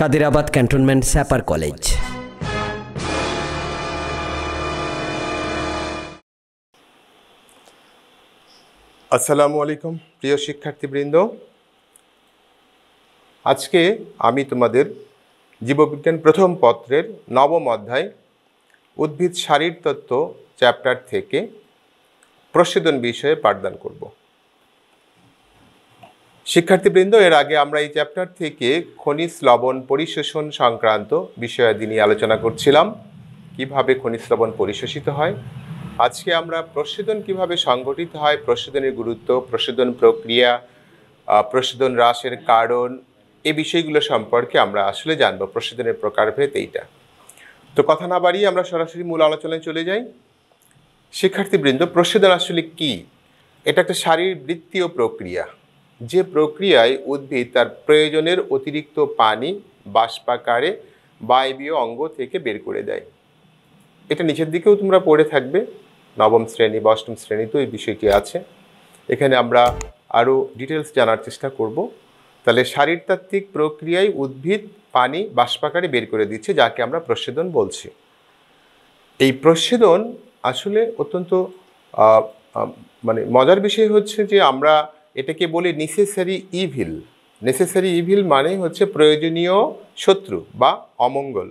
Kadirabad cantonment স্যাপার college আসসালামু আলাইকুম প্রিয় শিক্ষার্থীবৃন্দ আজকে আমি তোমাদের জীববিজ্ঞান প্রথম পত্রের নবম অধ্যায় উদ্ভিদ তত্ত্ব চ্যাপ্টার থেকে প্রসেদন বিষয়ে পাঠদান করবো শিক্ষার্থীবৃন্দ এর আগে আমরা এই চ্যাপ্টার থেকে খনিজ লবণ পরিশোষণ সংক্রান্ত বিষয়াদি নিয়ে আলোচনা করছিলাম কিভাবে খনিজ লবণ পরিশোষিত হয় আজকে আমরা প্রশোধন কিভাবে সংগঠিত হয় প্রশোধনের গুরুত্ব প্রশোধন প্রক্রিয়া প্রশোধন হ্রাসের কারণ এই বিষয়গুলো সম্পর্কে আমরা আসলে জানব প্রশোধনের প্রকারভেদ এইটা তো কথা না বাড়িয়ে আমরা সরাসরি মূল আলোচনায় চলে যাই শিক্ষার্থীবৃন্দ প্রশোধন আসলে কি এটা একটা শারীরবৃত্তীয় প্রক্রিয়া যে প্রক্রিয়ায় উদ্ভিদ তার প্রয়োজনের অতিরিক্ত পানি বাষ্পাকারে বায়বীয় অঙ্গ থেকে বের করে দেয় এটা নিচের দিকেও তোমরা পড়ে থাকবে নবম শ্রেণী বা অষ্টম শ্রেণীতেও এই বিষয়টি আছে এখানে আমরা আরও ডিটেলস জানার চেষ্টা করব তাহলে শারীরতাত্ত্বিক প্রক্রিয়ায় উদ্ভিদ পানি বাষ্পাকারে বের করে দিচ্ছে যাকে আমরা প্রসেদন বলছি এই প্রসেদন আসলে অত্যন্ত মানে মজার বিষয় হচ্ছে যে আমরা এটাকে বলি নেসেসারি ইভিল নেসেসারি ইভিল মানে হচ্ছে প্রয়োজনীয় শত্রু বা অমঙ্গল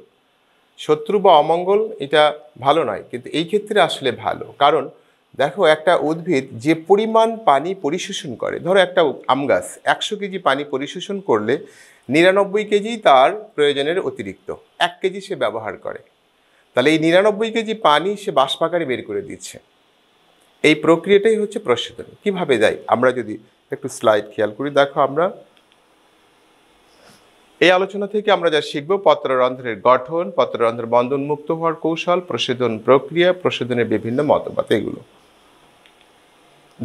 শত্রু বা অমঙ্গল এটা ভালো নয় কিন্তু এই ক্ষেত্রে আসলে ভালো কারণ দেখো একটা উদ্ভিদ যে পরিমাণ পানি পরিশোষণ করে ধরো একটা আম গাছ একশো কেজি পানি পরিশোষণ করলে নিরানব্বই কেজি তার প্রয়োজনের অতিরিক্ত এক কেজি সে ব্যবহার করে তাহলে এই নিরানব্বই কেজি পানি সে বাষ্পাকারে বের করে দিচ্ছে এই প্রক্রিয়াটাই হচ্ছে প্রসেদন কিভাবে যাই আমরা যদি একটু স্লাইড খেয়াল করি দেখো আমরা এই আলোচনা থেকে আমরা যা শিখব পত্ররন্ধ্রের গঠন পত্ররন্ধ্র বন্ধন মুক্ত হওয়ার কৌশল প্রসেদন প্রক্রিয়া প্রসেদনের বিভিন্ন মতবাদ এগুলো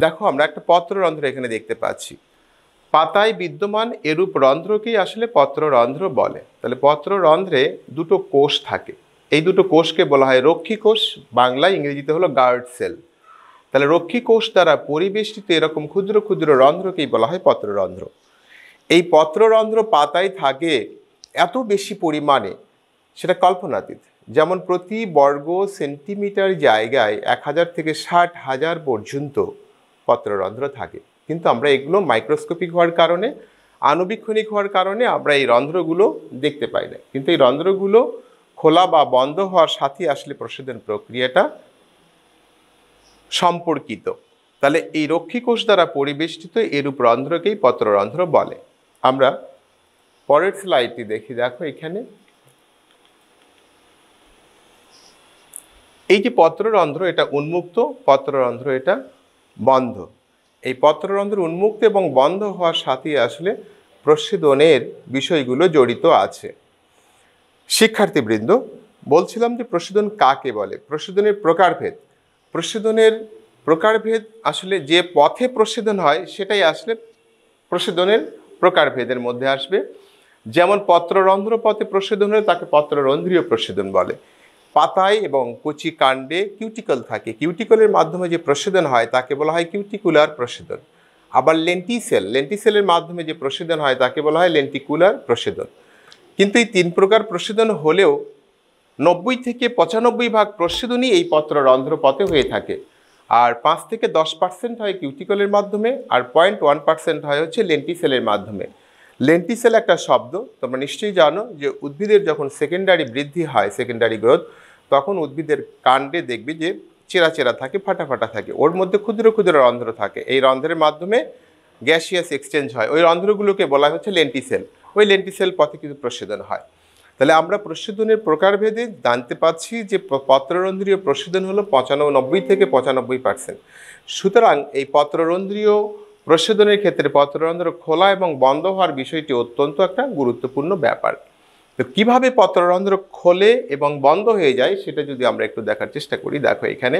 দেখো আমরা একটা পত্ররন্ধ্র এখানে দেখতে পাচ্ছি পাতায় বিদ্যমান এরূপ রন্ধ্রকেই আসলে পত্ররন্ধ্র বলে তাহলে পত্ররন্ধ্রে দুটো কোষ থাকে এই দুটো কোষকে বলা হয় রক্ষী কোষ বাংলায় ইংরেজিতে হলো গার্ড সেল তাহলে রক্ষী কোষ দ্বারা পরিবেষ্টিত এরকম ক্ষুদ্র ক্ষুদ্র রন্ধ্রকেই বলা হয় পত্ররন্ধ্র এই পত্ররন্ধ্র পাতায় থাকে এত বেশি পরিমাণে সেটা কল্পনাতীত যেমন প্রতি বর্গ সেন্টিমিটার জায়গায় এক হাজার থেকে ষাট হাজার পর্যন্ত পত্ররন্ধ্র থাকে কিন্তু আমরা এগুলো মাইক্রোস্কোপিক হওয়ার কারণে আণুবীক্ষণিক হওয়ার কারণে আমরা এই রন্ধ্রগুলো দেখতে পাই না কিন্তু এই রন্ধ্রগুলো খোলা বা বন্ধ হওয়ার সাথে আসলে প্রসাদন প্রক্রিয়াটা সম্পর্কিত তাহলে এই রক্ষীকোষ দ্বারা পরিবেষ্টিত এরূপ রন্ধ্রকেই পত্ররন্ধ্র বলে আমরা পরের স্লাইডটি দেখি দেখো এখানে এই যে পত্ররন্ধ্র এটা উন্মুক্ত পত্ররন্ধ্র এটা বন্ধ এই পত্ররন্ধ্র উন্মুক্ত এবং বন্ধ হওয়ার সাথে আসলে প্রসিদনের বিষয়গুলো জড়িত আছে শিক্ষার্থীবৃন্দ বলছিলাম যে প্রসিদন কাকে বলে প্রসিদনের প্রকারভেদ প্রসেদনের প্রকারভেদ আসলে যে পথে প্রসেদন হয় সেটাই আসলে প্রসেদনের প্রকারভেদের মধ্যে আসবে যেমন পত্ররন্ধ্র পথে প্রসেদন হলে তাকে পত্ররন্ধ্রীয় প্রসেদন বলে পাতায় এবং কুচি কাণ্ডে কিউটিকল থাকে কিউটিকলের মাধ্যমে যে প্রসেদন হয় তাকে বলা হয় কিউটিকুলার প্রসেদন আবার লেন্টিসেল লেন্টিসেলের মাধ্যমে যে প্রসেদন হয় তাকে বলা হয় লেন্টিকুলার প্রসেদন কিন্তু এই তিন প্রকার প্রসেদন হলেও নব্বই থেকে পঁচানব্বই ভাগ প্রসেদনী এই পত্র রন্ধ্রপথে হয়ে থাকে আর পাঁচ থেকে দশ পার্সেন্ট হয় কিউটিকলের মাধ্যমে আর পয়েন্ট ওয়ান পার্সেন্ট হয় হচ্ছে লেন্টিসেলের মাধ্যমে লেন্টিসেল একটা শব্দ তোমরা নিশ্চয়ই জানো যে উদ্ভিদের যখন সেকেন্ডারি বৃদ্ধি হয় সেকেন্ডারি গ্রোথ তখন উদ্ভিদের কাণ্ডে দেখবে যে চেরা চেরা থাকে ফাটা ফাটা থাকে ওর মধ্যে ক্ষুদ্র ক্ষুদ্র রন্ধ্র থাকে এই রন্ধ্রের মাধ্যমে গ্যাসিয়াস এক্সচেঞ্জ হয় ওই রন্ধ্রগুলোকে বলা হচ্ছে লেন্টিসেল ওই লেন্টিসেল পথে কিন্তু প্রসেদন হয় তাহলে আমরা প্রশোধনের প্রকারভেদে জানতে পাচ্ছি যে পত্ররন্ধ্রীয় প্রশোধন হলো পঁচানব্বই থেকে পঁচানব্বই পার্সেন্ট সুতরাং এই পত্ররন্ধ্রীয় প্রশোধনের ক্ষেত্রে পত্ররন্ধ্র খোলা এবং বন্ধ হওয়ার বিষয়টি অত্যন্ত একটা গুরুত্বপূর্ণ ব্যাপার তো কীভাবে পত্ররন্ধ্র খোলে এবং বন্ধ হয়ে যায় সেটা যদি আমরা একটু দেখার চেষ্টা করি দেখো এখানে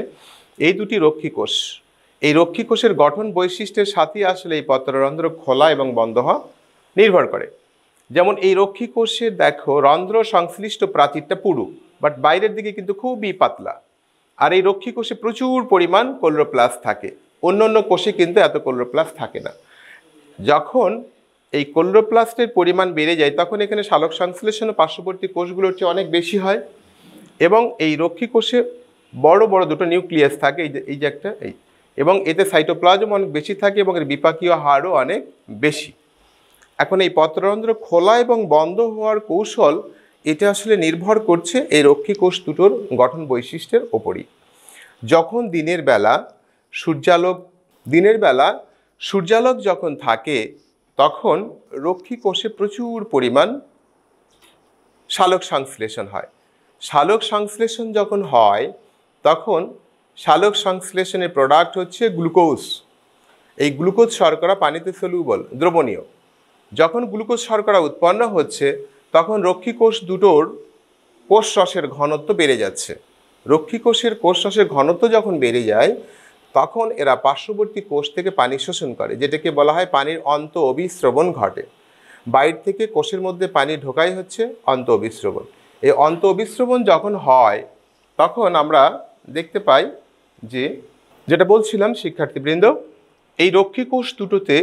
এই দুটি রক্ষীকোষ এই রক্ষীকোষের গঠন বৈশিষ্ট্যের সাথে আসলে এই পত্ররন্ধ্র খোলা এবং বন্ধ হওয়া নির্ভর করে যেমন এই রক্ষী কোষে দেখো রন্ধ্র সংশ্লিষ্ট প্রাচীরটা পুরু বাট বাইরের দিকে কিন্তু খুবই পাতলা আর এই রক্ষী কোষে প্রচুর পরিমাণ কোলোপ্লাস থাকে অন্য অন্য কোষে কিন্তু এত কোলোপ্লাস থাকে না যখন এই কোলোপ্লাস্টের পরিমাণ বেড়ে যায় তখন এখানে শালক সংশ্লেষণ ও পার্শ্ববর্তী কোষগুলোর চেয়ে অনেক বেশি হয় এবং এই রক্ষী কোষে বড় বড় দুটো নিউক্লিয়াস থাকে এই যে এই যে একটা এই এবং এতে সাইটোপ্লাজম অনেক বেশি থাকে এবং এর বিপাকীয় হারও অনেক বেশি এখন এই পত্ররন্ধ্র খোলা এবং বন্ধ হওয়ার কৌশল এটা আসলে নির্ভর করছে এই রক্ষী কোষ দুটোর গঠন বৈশিষ্ট্যের ওপরই যখন দিনের বেলা সূর্যালোক দিনের বেলা সূর্যালোক যখন থাকে তখন রক্ষী কোষে প্রচুর পরিমাণ শালক সংশ্লেষণ হয় শালক সংশ্লেষণ যখন হয় তখন শালক সংশ্লেষণের প্রোডাক্ট হচ্ছে গ্লুকোজ এই গ্লুকোজ শর্করা পানিতে সলিউবল দ্রবণীয় যখন গ্লুকোজ শর্করা উৎপন্ন হচ্ছে তখন রক্ষী কোষ দুটোর কোষরসের ঘনত্ব বেড়ে যাচ্ছে রক্ষী কোষের কোষরসের ঘনত্ব যখন বেড়ে যায় তখন এরা পার্শ্ববর্তী কোষ থেকে পানি শোষণ করে যেটাকে বলা হয় পানির অন্ত অভিশ্রবণ ঘটে বাইর থেকে কোষের মধ্যে পানি ঢোকাই হচ্ছে অন্ত অভিশ্রবণ এই অন্ত অভিশ্রবণ যখন হয় তখন আমরা দেখতে পাই যে যেটা বলছিলাম শিক্ষার্থীবৃন্দ এই রক্ষী কোষ দুটোতে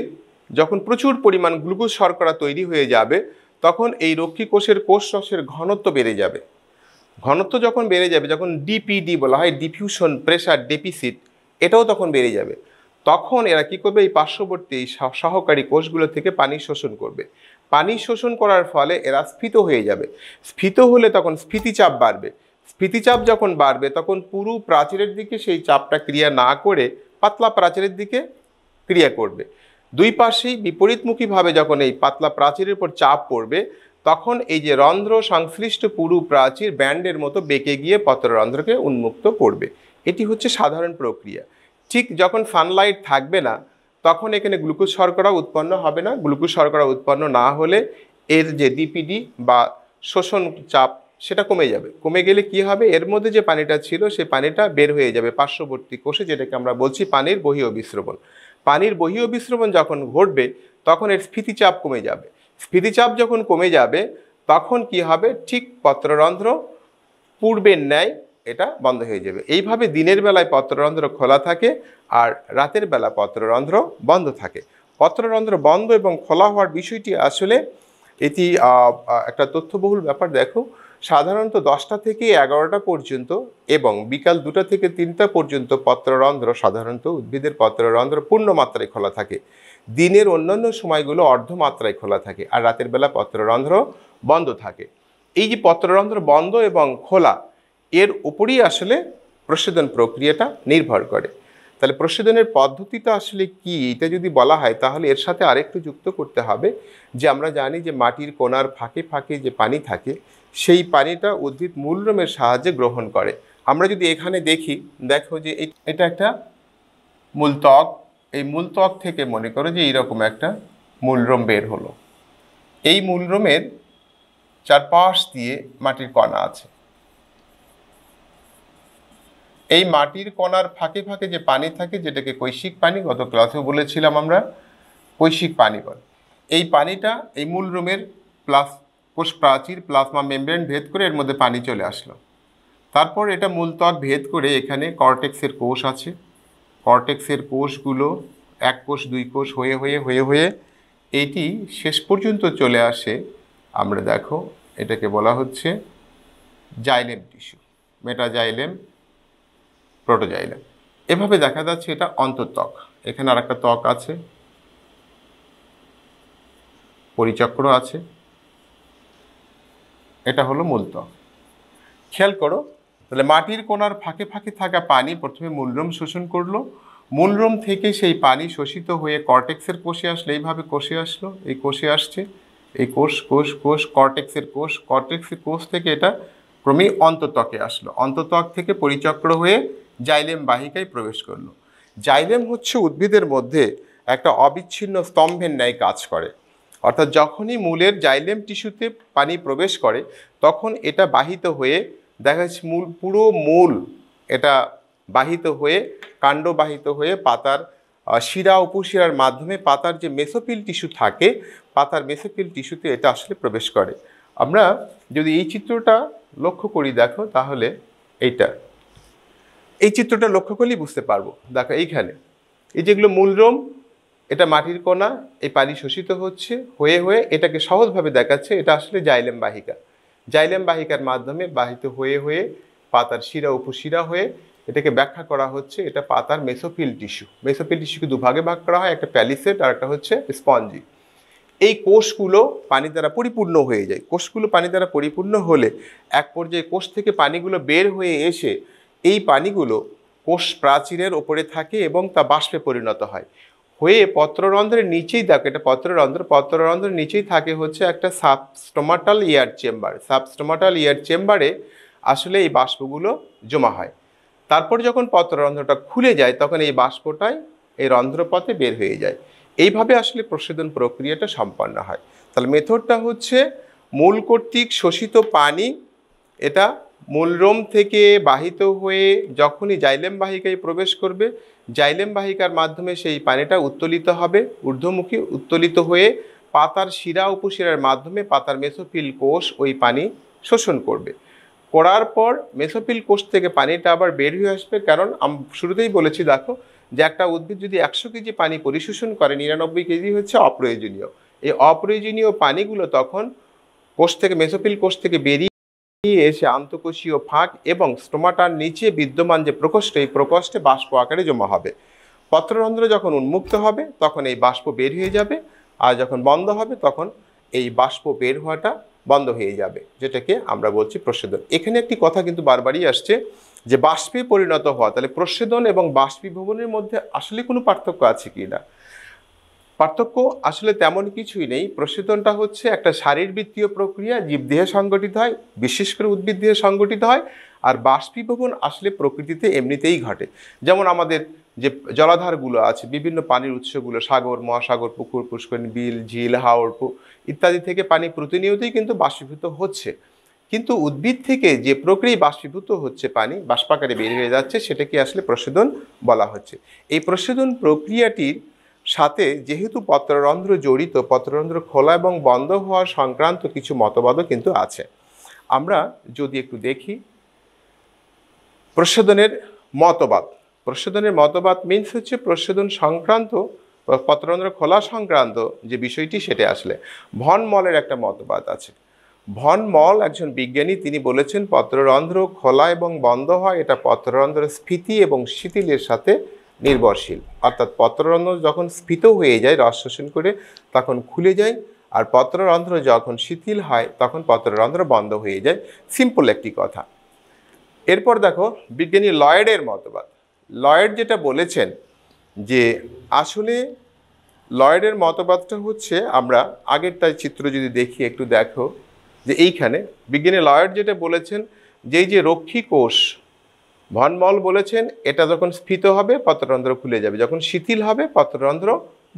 যখন প্রচুর পরিমাণ গ্লুকোজ শর্করা তৈরি হয়ে যাবে তখন এই রক্ষী কোষের কোষ রসের ঘনত্ব বেড়ে যাবে ঘনত্ব যখন বেড়ে যাবে যখন ডিপিডি বলা হয় ডিফিউশন প্রেশার ডেপিসিট এটাও তখন বেড়ে যাবে তখন এরা কী করবে এই পার্শ্ববর্তী সহকারী কোষগুলো থেকে পানি শোষণ করবে পানি শোষণ করার ফলে এরা স্ফীত হয়ে যাবে স্ফীত হলে তখন স্ফীতিচাপ বাড়বে স্ফীতিচাপ যখন বাড়বে তখন পুরো প্রাচীরের দিকে সেই চাপটা ক্রিয়া না করে পাতলা প্রাচীরের দিকে ক্রিয়া করবে দুই পাশেই বিপরীতমুখীভাবে যখন এই পাতলা প্রাচীরের উপর চাপ পড়বে তখন এই যে রন্ধ্র সংশ্লিষ্ট পুরু প্রাচীর ব্যান্ডের মতো বেঁকে গিয়ে পত্ররন্ধ্রকে উন্মুক্ত করবে এটি হচ্ছে সাধারণ প্রক্রিয়া ঠিক যখন সানলাইট থাকবে না তখন এখানে গ্লুকোজ শর্করা উৎপন্ন হবে না গ্লুকোজ শর্করা উৎপন্ন না হলে এর যে ডিপিডি বা শোষণ চাপ সেটা কমে যাবে কমে গেলে কি হবে এর মধ্যে যে পানিটা ছিল সে পানিটা বের হয়ে যাবে পার্শ্ববর্তী কোষে যেটাকে আমরা বলছি পানির বহি অবিশ্রবণ পানির বহি অভিশ্রবণ যখন ঘটবে তখন এর স্ফীতিচাপ কমে যাবে স্ফীতিচাপ যখন কমে যাবে তখন কি হবে ঠিক পত্ররন্ধ্র পূর্বের ন্যায় এটা বন্ধ হয়ে যাবে এইভাবে দিনের বেলায় পত্ররন্ধ্র খোলা থাকে আর রাতের বেলা পত্ররন্ধ্র বন্ধ থাকে পত্ররন্ধ্র বন্ধ এবং খোলা হওয়ার বিষয়টি আসলে এটি একটা তথ্যবহুল ব্যাপার দেখো সাধারণত দশটা থেকে এগারোটা পর্যন্ত এবং বিকাল দুটা থেকে তিনটা পর্যন্ত পত্ররন্ধ্র সাধারণত উদ্ভিদের পত্ররন্ধ্র পূর্ণ মাত্রায় খোলা থাকে দিনের অন্যান্য সময়গুলো অর্ধমাত্রায় খোলা থাকে আর রাতের বেলা পত্ররন্ধ্র বন্ধ থাকে এই যে পত্ররন্ধ্র বন্ধ এবং খোলা এর উপরই আসলে প্রসেদন প্রক্রিয়াটা নির্ভর করে তাহলে প্রসেদনের পদ্ধতিটা আসলে কি এটা যদি বলা হয় তাহলে এর সাথে আরেকটু যুক্ত করতে হবে যে আমরা জানি যে মাটির কোনার ফাঁকে ফাঁকে যে পানি থাকে সেই পানিটা উদ্ভিদ মূলরমের সাহায্যে গ্রহণ করে আমরা যদি এখানে দেখি দেখো যে এটা একটা মূলত্বক এই মূলত্বক থেকে মনে করো যে এইরকম একটা মূলরম বের হলো এই মূলরমের চারপাশ দিয়ে মাটির কণা আছে এই মাটির কণার ফাঁকে ফাঁকে যে পানি থাকে যেটাকে কৈশিক পানি গত ক্লাসেও বলেছিলাম আমরা কৈশিক পানি বল এই পানিটা এই মূলরমের প্লাস কোষ প্রাচীর প্লাজমা মেমব্রেন ভেদ করে এর মধ্যে পানি চলে আসলো তারপর এটা মূলতর ভেদ করে এখানে কর্টেক্সের কোষ আছে কর্টেক্সের কোষগুলো এক কোষ দুই কোষ হয়ে হয়ে হয়ে হয়ে এটি শেষ পর্যন্ত চলে আসে আমরা দেখো এটাকে বলা হচ্ছে জাইলেম টিস্যু মেটাজাইলেম প্রোটোজাইলেম এভাবে দেখা যাচ্ছে এটা অন্তত্বক এখানে আর একটা ত্বক আছে পরিচক্র আছে এটা হলো মূলত্বক খেয়াল করো তাহলে মাটির কোনার ফাঁকে ফাঁকে থাকা পানি প্রথমে মূলরম শোষণ করলো মূলরম থেকে সেই পানি শোষিত হয়ে কর্টেক্সের কোষে আসলো এইভাবে কোষে আসলো এই কোষে আসছে এই কোষ কোষ কোষ কর্টেক্সের কোষ কর্টেক্সের কোষ থেকে এটা ক্রমেই অন্তত্বকে আসলো অন্তত্বক থেকে পরিচক্র হয়ে জাইলেম বাহিকায় প্রবেশ করলো জাইলেম হচ্ছে উদ্ভিদের মধ্যে একটা অবিচ্ছিন্ন স্তম্ভের ন্যায় কাজ করে অর্থাৎ যখনই মূলের জাইলেম টিস্যুতে পানি প্রবেশ করে তখন এটা বাহিত হয়ে দেখা যাচ্ছে মূল পুরো মূল এটা বাহিত হয়ে কাণ্ড বাহিত হয়ে পাতার শিরা উপশিরার মাধ্যমে পাতার যে মেসোপিল টিস্যু থাকে পাতার মেসোপিল টিস্যুতে এটা আসলে প্রবেশ করে আমরা যদি এই চিত্রটা লক্ষ্য করি দেখো তাহলে এইটা এই চিত্রটা লক্ষ্য করলেই বুঝতে পারবো দেখো এইখানে এই যেগুলো মূলরোম এটা মাটির কণা এই পানি শোষিত হচ্ছে হয়ে হয়ে এটাকে সহজভাবে দেখাচ্ছে এটা আসলে জাইলেম বাহিকা জাইলেম বাহিকার মাধ্যমে বাহিত হয়ে হয়ে পাতার শিরা উপশিরা হয়ে এটাকে ব্যাখ্যা করা হচ্ছে এটা পাতার মেসোফিল টিস্যু মেসোফিল টিস্যুকে দুভাগে ভাগ করা হয় একটা প্যালিসেট আর একটা হচ্ছে স্পঞ্জি এই কোষগুলো পানি দ্বারা পরিপূর্ণ হয়ে যায় কোষগুলো পানি দ্বারা পরিপূর্ণ হলে এক পর্যায়ে কোষ থেকে পানিগুলো বের হয়ে এসে এই পানিগুলো কোষ প্রাচীরের ওপরে থাকে এবং তা বাষ্পে পরিণত হয় হয়ে পত্ররন্ধ্রের নিচেই থাকে এটা পত্ররন্ধ্র পত্ররন্ধ্রের নিচেই থাকে হচ্ছে একটা সাবস্টোমাটাল ইয়ার চেম্বার সাবস্টোমাটাল ইয়ার চেম্বারে আসলে এই বাষ্পগুলো জমা হয় তারপর যখন পত্ররন্ধ্রটা খুলে যায় তখন এই বাষ্পটাই এই রন্ধ্রপথে বের হয়ে যায় এইভাবে আসলে প্রসেদন প্রক্রিয়াটা সম্পন্ন হয় তাহলে মেথডটা হচ্ছে মূল কর্তৃক শোষিত পানি এটা মূলরোম থেকে বাহিত হয়ে যখনই জাইলেম বাহিকায় প্রবেশ করবে জাইলেম বাহিকার মাধ্যমে সেই পানিটা উত্তোলিত হবে ঊর্ধ্বমুখী উত্তোলিত হয়ে পাতার শিরা উপশিরার মাধ্যমে পাতার মেসোফিল কোষ ওই পানি শোষণ করবে করার পর মেসোফিল কোষ থেকে পানিটা আবার বের হয়ে আসবে কারণ শুরুতেই বলেছি দেখো যে একটা উদ্ভিদ যদি একশো কেজি পানি পরিশোষণ করে নিরানব্বই কেজি হচ্ছে অপ্রয়োজনীয় এই অপ্রয়োজনীয় পানিগুলো তখন কোষ থেকে মেসোফিল কোষ থেকে বেরিয়ে নিয়ে এসে আন্তকোষীয় ফাঁক এবং স্টোমাটার নিচে বিদ্যমান যে প্রকোষ্ঠ এই প্রকোষ্ঠে বাষ্প আকারে জমা হবে পত্ররন্ধ্র যখন উন্মুক্ত হবে তখন এই বাষ্প বের হয়ে যাবে আর যখন বন্ধ হবে তখন এই বাষ্প বের হওয়াটা বন্ধ হয়ে যাবে যেটাকে আমরা বলছি প্রসেদন এখানে একটি কথা কিন্তু বারবারই আসছে যে বাষ্পে পরিণত হওয়া তাহলে প্রসেদন এবং বাষ্পীভবনের মধ্যে আসলে কোনো পার্থক্য আছে কি না পার্থক্য আসলে তেমন কিছুই নেই প্রসেদনটা হচ্ছে একটা শারীরবৃত্তীয় প্রক্রিয়া জীব দেহে সংগঠিত হয় বিশেষ করে উদ্ভিদ দেহে সংগঠিত হয় আর বাষ্পীভবন আসলে প্রকৃতিতে এমনিতেই ঘটে যেমন আমাদের যে জলাধারগুলো আছে বিভিন্ন পানির উৎসগুলো সাগর মহাসাগর পুকুর পুষ্করিণী বিল ঝিল হাওড় ইত্যাদি থেকে পানি প্রতিনিয়তই কিন্তু বাষ্পীভূত হচ্ছে কিন্তু উদ্ভিদ থেকে যে প্রক্রিয়া বাষ্পীভূত হচ্ছে পানি বাষ্পাকারে বেরিয়ে যাচ্ছে সেটাকে আসলে প্রসেদন বলা হচ্ছে এই প্রসেদন প্রক্রিয়াটির সাথে যেহেতু পত্ররন্ধ্র জড়িত পত্ররন্ধ্র খোলা এবং বন্ধ হওয়া সংক্রান্ত কিছু মতবাদও কিন্তু আছে আমরা যদি একটু দেখি প্রসাদনের মতবাদ প্রসাদনের মতবাদ মিন্স হচ্ছে প্রসাদন সংক্রান্ত পত্ররন্ধ্র খোলা সংক্রান্ত যে বিষয়টি সেটা আসলে ভনমলের একটা মতবাদ আছে ভন মল একজন বিজ্ঞানী তিনি বলেছেন পত্ররন্ধ্র খোলা এবং বন্ধ হয় এটা পত্ররন্ধ্র স্ফীতি এবং শিথিলের সাথে নির্ভরশীল অর্থাৎ পত্ররন্ধ্র যখন স্ফীত হয়ে যায় রস শোষণ করে তখন খুলে যায় আর পত্ররন্ধ্র যখন শিথিল হয় তখন পত্ররন্ধ্র বন্ধ হয়ে যায় সিম্পল একটি কথা এরপর দেখো বিজ্ঞানী লয়েডের মতবাদ লয়েড যেটা বলেছেন যে আসলে লয়েডের মতবাদটা হচ্ছে আমরা আগের তাই চিত্র যদি দেখি একটু দেখো যে এইখানে বিজ্ঞানী লয়েড যেটা বলেছেন যেই যে রক্ষী কোষ ভনমল বলেছেন এটা যখন স্ফীত হবে পত্ররন্ধ্র খুলে যাবে যখন শিথিল হবে পত্ররন্ধ্র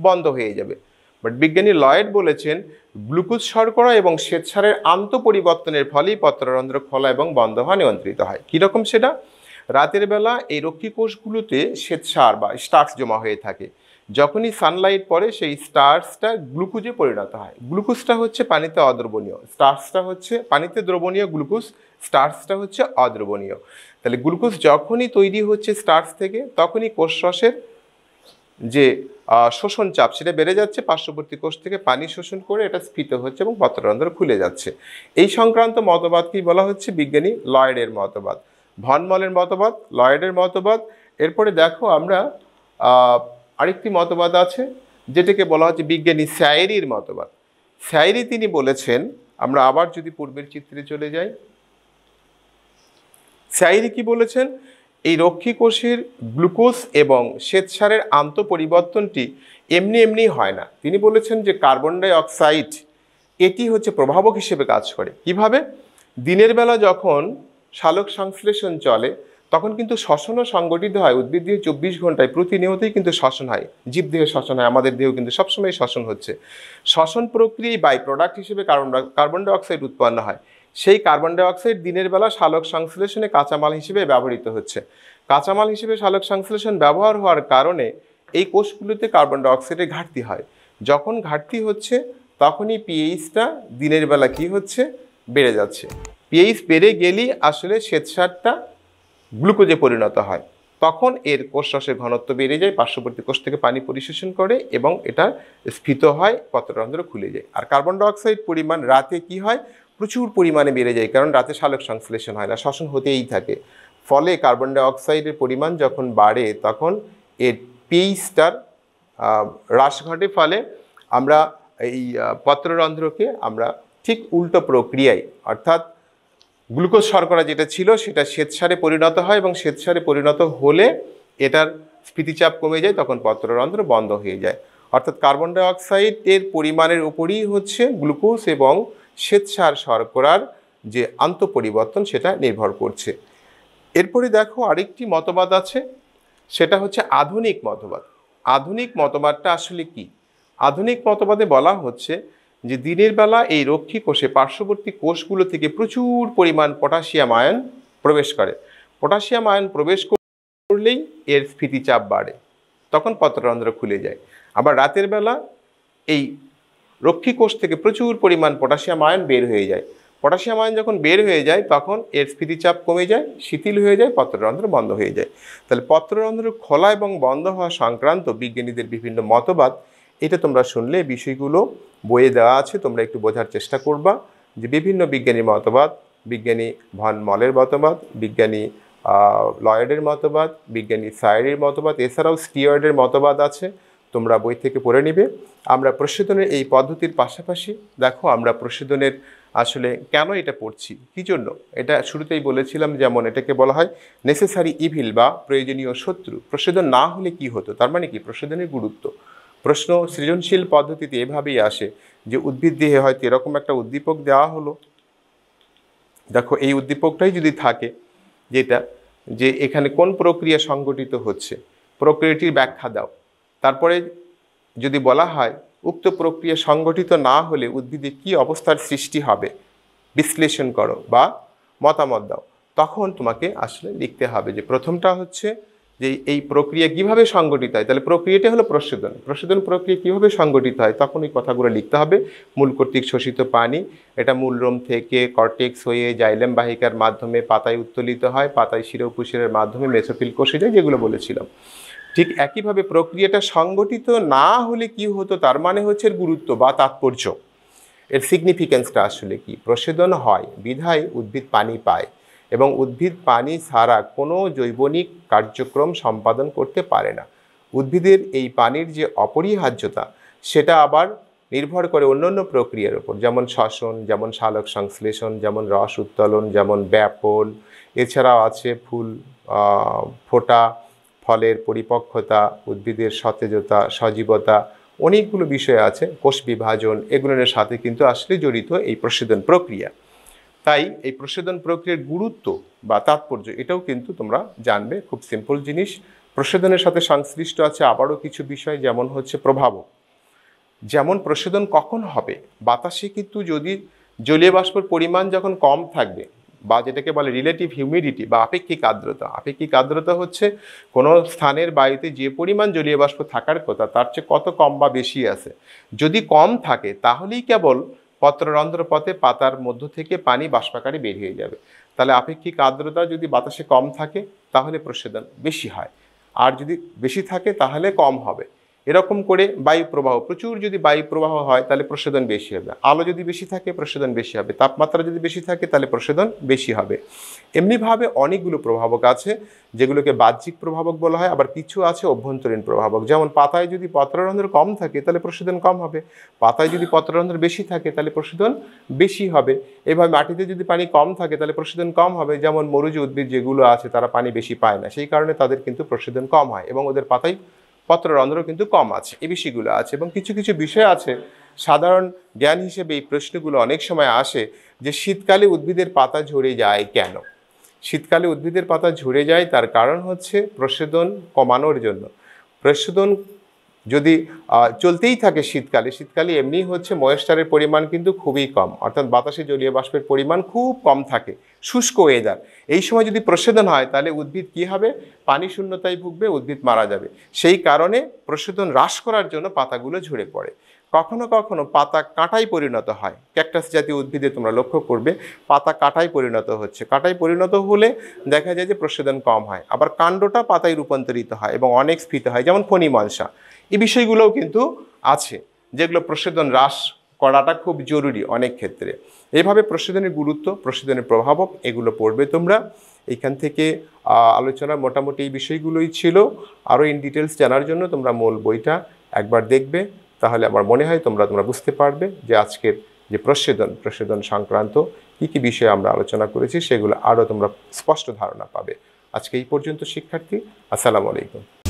বন্ধ হয়ে যাবে বাট বিজ্ঞানী লয়েড বলেছেন গ্লুকোজ শর্করা এবং শ্বেতসারের আন্ত পরিবর্তনের ফলেই পত্ররন্ধ্র খোলা এবং বন্ধ হওয়া নিয়ন্ত্রিত হয় কীরকম সেটা রাতের বেলা এই রক্ষী কোষগুলোতে শ্বেতসার বা স্টার্স জমা হয়ে থাকে যখনই সানলাইট পড়ে সেই স্টার্সটা গ্লুকোজে পরিণত হয় গ্লুকোজটা হচ্ছে পানিতে অদ্রবণীয় স্টার্সটা হচ্ছে পানিতে দ্রবণীয় গ্লুকোজ স্টার্সটা হচ্ছে অদ্রবণীয় তাহলে গ্লুকোজ যখনই তৈরি হচ্ছে স্টার্স থেকে তখনই কোষরসের যে শোষণ চাপ সেটা বেড়ে যাচ্ছে পার্শ্ববর্তী কোষ থেকে পানি শোষণ করে এটা স্ফীত হচ্ছে এবং পত্ররন্ধ্র খুলে যাচ্ছে এই সংক্রান্ত মতবাদকেই বলা হচ্ছে বিজ্ঞানী লয়েডের মতবাদ ভনমলের মতবাদ লয়েডের মতবাদ এরপরে দেখো আমরা আরেকটি মতবাদ আছে যেটাকে বলা হচ্ছে বিজ্ঞানী স্যায়েরির মতবাদ স্যায়েরি তিনি বলেছেন আমরা আবার যদি পূর্বের চিত্রে চলে যাই সাইরি কি বলেছেন এই রক্ষী কোষের গ্লুকোজ এবং শ্বেতসারের আন্তঃপরিবর্তনটি এমনি এমনি হয় না তিনি বলেছেন যে কার্বন ডাই অক্সাইড এটি হচ্ছে প্রভাবক হিসেবে কাজ করে কিভাবে দিনের বেলা যখন শালক সংশ্লেষণ চলে তখন কিন্তু শ্বসনও সংগঠিত হয় উদ্ভিদ দিয়ে চব্বিশ ঘন্টায় প্রতিনিয়তই কিন্তু শ্বসন হয় জীব দেহে শ্বসন হয় আমাদের দেহ কিন্তু সবসময় শ্বসন হচ্ছে শ্বসন প্রক্রিয়ায় বাই প্রোডাক্ট হিসেবে কার্বন কার্বন ডাইঅক্সাইড উৎপন্ন হয় সেই কার্বন ডাইঅক্সাইড দিনের বেলা শালক সংশ্লেষণে কাঁচামাল হিসেবে ব্যবহৃত হচ্ছে কাঁচামাল হিসেবে শালক সংশ্লেষণ ব্যবহার হওয়ার কারণে এই কোষগুলোতে কার্বন ডাইঅক্সাইডের ঘাটতি হয় যখন ঘাটতি হচ্ছে তখনই পিএইচটা দিনের বেলা কি হচ্ছে বেড়ে যাচ্ছে পিএইচ বেড়ে গেলেই আসলে শ্বেতসারটা গ্লুকোজে পরিণত হয় তখন এর কোষরসের ঘনত্ব বেড়ে যায় পার্শ্ববর্তী কোষ থেকে পানি পরিশোষণ করে এবং এটা স্ফীত হয় পত্ররন্ধ্র খুলে যায় আর কার্বন ডাইঅক্সাইড পরিমাণ রাতে কি হয় প্রচুর পরিমাণে বেড়ে যায় কারণ রাতে সালোক সংশ্লেষণ হয় না শ্বসন হতেই থাকে ফলে কার্বন ডাইঅক্সাইডের পরিমাণ যখন বাড়ে তখন এর পেইসটার হ্রাস ঘটে ফলে আমরা এই পত্ররন্ধ্রকে আমরা ঠিক উল্টো প্রক্রিয়ায় অর্থাৎ গ্লুকোজ শর্করা যেটা ছিল সেটা শ্বেতসারে পরিণত হয় এবং শ্বেতসারে পরিণত হলে এটার স্ফীতিচাপ কমে যায় তখন পত্ররন্ধ্র বন্ধ হয়ে যায় অর্থাৎ কার্বন ডাইঅক্সাইডের পরিমাণের উপরই হচ্ছে গ্লুকোজ এবং শ্বেতসার শর্করার যে আন্তঃপরিবর্তন সেটা নির্ভর করছে এরপরে দেখো আরেকটি মতবাদ আছে সেটা হচ্ছে আধুনিক মতবাদ আধুনিক মতবাদটা আসলে কি আধুনিক মতবাদে বলা হচ্ছে যে দিনের বেলা এই রক্ষী কোষে পার্শ্ববর্তী কোষগুলো থেকে প্রচুর পরিমাণ পটাশিয়াম আয়ন প্রবেশ করে পটাশিয়াম আয়ন প্রবেশ করলেই এর স্ফীতিচাপ বাড়ে তখন পত্ররন্ধ্র খুলে যায় আবার রাতের বেলা এই রক্ষী কোষ থেকে প্রচুর পরিমাণ পটাশিয়াম আয়ন বের হয়ে যায় পটাশিয়াম আয়ন যখন বের হয়ে যায় তখন এর স্ফীতিচাপ কমে যায় শিথিল হয়ে যায় পত্ররন্ধ্র বন্ধ হয়ে যায় তাহলে পত্ররন্ধ্র খোলা এবং বন্ধ হওয়া সংক্রান্ত বিজ্ঞানীদের বিভিন্ন মতবাদ এটা তোমরা শুনলে বিষয়গুলো বইয়ে দেওয়া আছে তোমরা একটু বোঝার চেষ্টা করবা যে বিভিন্ন বিজ্ঞানীর মতবাদ বিজ্ঞানী ভন মলের মতবাদ বিজ্ঞানী লয়েডের মতবাদ বিজ্ঞানী সায়েডের মতবাদ এছাড়াও স্টিওয়েডের মতবাদ আছে তোমরা বই থেকে পড়ে নিবে আমরা প্রশোধনের এই পদ্ধতির পাশাপাশি দেখো আমরা প্রশোধনের আসলে কেন এটা পড়ছি কী জন্য এটা শুরুতেই বলেছিলাম যেমন এটাকে বলা হয় নেসেসারি ইভিল বা প্রয়োজনীয় শত্রু প্রশোধন না হলে কি হতো তার মানে কি প্রশোধনের গুরুত্ব প্রশ্ন সৃজনশীল পদ্ধতিতে এভাবেই আসে যে উদ্ভিদ দেহে হয়তো এরকম একটা উদ্দীপক দেওয়া হলো দেখো এই উদ্দীপকটাই যদি থাকে যেটা যে এখানে কোন প্রক্রিয়া সংগঠিত হচ্ছে প্রক্রিয়াটির ব্যাখ্যা দাও তারপরে যদি বলা হয় উক্ত প্রক্রিয়া সংগঠিত না হলে উদ্ভিদে কি অবস্থার সৃষ্টি হবে বিশ্লেষণ করো বা মতামত দাও তখন তোমাকে আসলে লিখতে হবে যে প্রথমটা হচ্ছে যে এই প্রক্রিয়া কিভাবে সংগঠিত হয় তাহলে প্রক্রিয়াটা হলো প্রশোধন প্রশোধন প্রক্রিয়া কিভাবে সংগঠিত হয় তখন এই কথাগুলো লিখতে হবে মূল কর্তৃক শোষিত পানি এটা মূলরোম থেকে কর্টেক্স হয়ে জাইলেম বাহিকার মাধ্যমে পাতায় উত্তোলিত হয় পাতায় শিরোপুশিরের মাধ্যমে মেসোফিল কষে যায় যেগুলো বলেছিলাম ঠিক একইভাবে প্রক্রিয়াটা সংগঠিত না হলে কি হতো তার মানে হচ্ছে এর গুরুত্ব বা তাৎপর্য এর সিগনিফিকেন্সটা আসলে কি প্রসেদন হয় বিধায় উদ্ভিদ পানি পায় এবং উদ্ভিদ পানি ছাড়া কোনো জৈবনিক কার্যক্রম সম্পাদন করতে পারে না উদ্ভিদের এই পানির যে অপরিহার্যতা সেটা আবার নির্ভর করে অন্যান্য প্রক্রিয়ার উপর যেমন শ্বসন যেমন শালক সংশ্লেষণ যেমন রস উত্তোলন যেমন ব্যাপল এছাড়াও আছে ফুল ফোটা ফলের পরিপক্কতা উদ্ভিদের সতেজতা সজীবতা অনেকগুলো বিষয় আছে কোষ বিভাজন এগুলোর সাথে কিন্তু আসলে জড়িত এই প্রসেদন প্রক্রিয়া তাই এই প্রসেদন প্রক্রিয়ার গুরুত্ব বা তাৎপর্য এটাও কিন্তু তোমরা জানবে খুব সিম্পল জিনিস প্রসেদনের সাথে সংশ্লিষ্ট আছে আবারও কিছু বিষয় যেমন হচ্ছে প্রভাবক যেমন প্রসেদন কখন হবে বাতাসে কিন্তু যদি জলীয় বাষ্পর পরিমাণ যখন কম থাকবে বা যেটাকে বলে রিলেটিভ হিউমিডিটি বা আপেক্ষিক আর্দ্রতা আপেক্ষিক আর্দ্রতা হচ্ছে কোনো স্থানের বায়ুতে যে পরিমাণ জলীয় বাষ্প থাকার কথা তার চেয়ে কত কম বা বেশি আছে যদি কম থাকে তাহলেই কেবল পত্ররন্ধ্রপথে পাতার মধ্য থেকে পানি বাষ্পাকারে বেরিয়ে যাবে তাহলে আপেক্ষিক আর্দ্রতা যদি বাতাসে কম থাকে তাহলে প্রসেদন বেশি হয় আর যদি বেশি থাকে তাহলে কম হবে এরকম করে বায়ু প্রবাহ প্রচুর যদি বায়ু প্রবাহ হয় তাহলে প্রসেদন বেশি হবে আলো যদি বেশি থাকে প্রসেদন বেশি হবে তাপমাত্রা যদি বেশি থাকে তাহলে প্রসেদন বেশি হবে এমনিভাবে অনেকগুলো প্রভাবক আছে যেগুলোকে বাহ্যিক প্রভাবক বলা হয় আবার কিছু আছে অভ্যন্তরীণ প্রভাবক যেমন পাতায় যদি পত্ররন্ধ্র কম থাকে তাহলে প্রসেদন কম হবে পাতায় যদি পত্ররন্ধ্র বেশি থাকে তাহলে প্রসেদন বেশি হবে এভাবে মাটিতে যদি পানি কম থাকে তাহলে প্রসেদন কম হবে যেমন মরুজ উদ্ভিদ যেগুলো আছে তারা পানি বেশি পায় না সেই কারণে তাদের কিন্তু প্রসেদন কম হয় এবং ওদের পাতায় পত্র রন্ধ্র কিন্তু কম আছে এই বিষয়গুলো আছে এবং কিছু কিছু বিষয় আছে সাধারণ জ্ঞান হিসেবে এই প্রশ্নগুলো অনেক সময় আসে যে শীতকালে উদ্ভিদের পাতা ঝরে যায় কেন শীতকালে উদ্ভিদের পাতা ঝরে যায় তার কারণ হচ্ছে প্রসেদন কমানোর জন্য প্রসেদন যদি চলতেই থাকে শীতকালে শীতকালে এমনি হচ্ছে ময়েশ্চারের পরিমাণ কিন্তু খুবই কম অর্থাৎ বাতাসে জলীয় বাষ্পের পরিমাণ খুব কম থাকে শুষ্ক ওয়েদার এই সময় যদি প্রশোধন হয় তাহলে উদ্ভিদ কি হবে পানি শূন্যতায় ভুগবে উদ্ভিদ মারা যাবে সেই কারণে প্রশোধন হ্রাস করার জন্য পাতাগুলো ঝরে পড়ে কখনো কখনো পাতা কাঁটায় পরিণত হয় ক্যাকটাস জাতীয় উদ্ভিদে তোমরা লক্ষ্য করবে পাতা কাঁটায় পরিণত হচ্ছে কাঁটায় পরিণত হলে দেখা যায় যে প্রসেদন কম হয় আবার কাণ্ডটা পাতায় রূপান্তরিত হয় এবং অনেক স্ফীত হয় যেমন ফণি মালসা এই বিষয়গুলোও কিন্তু আছে যেগুলো প্রসেদন হ্রাস করাটা খুব জরুরি অনেক ক্ষেত্রে এভাবে প্রসেদনের গুরুত্ব প্রসেদনের প্রভাবক এগুলো পড়বে তোমরা এইখান থেকে আলোচনা মোটামুটি এই বিষয়গুলোই ছিল আরও ইন ডিটেলস জানার জন্য তোমরা মূল বইটা একবার দেখবে তাহলে আমার মনে হয় তোমরা তোমরা বুঝতে পারবে যে আজকের যে প্রসেদন প্রসেদন সংক্রান্ত কী কী বিষয়ে আমরা আলোচনা করেছি সেগুলো আরও তোমরা স্পষ্ট ধারণা পাবে আজকে এই পর্যন্ত শিক্ষার্থী আসসালামু আলাইকুম